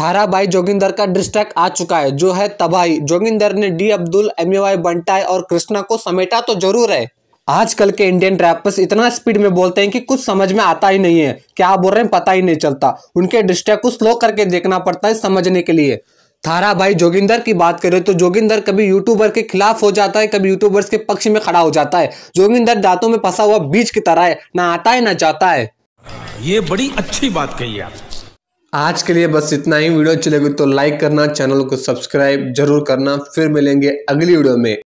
थाराबाई जोगिंदर का डिस्ट्रैक आ चुका है जो है तबाही जोगिंदर ने डी अब्दुल एम वाई बंटाई और कृष्णा को समेटा तो जरूर है आजकल के इंडियन रैपर्स इतना स्पीड में बोलते हैं कि कुछ समझ में आता ही नहीं है क्या बोल रहे हैं पता ही नहीं चलता उनके डिस्ट्रैक को स्लो करके देखना पड़ता है समझने के लिए थारा भाई जोगिंदर की बात करें तो जोगिंदर कभी यूट्यूबर के खिलाफ हो जाता है कभी यूट्यूबर्स के पक्ष में खड़ा हो जाता है जोगिंदर दांतों में फंसा हुआ बीज की तरह है ना आता है ना जाता है ये बड़ी अच्छी बात कही आपने आज के लिए बस इतना ही वीडियो अच्छी लगी तो लाइक करना चैनल को सब्सक्राइब जरूर करना फिर मिलेंगे अगली वीडियो में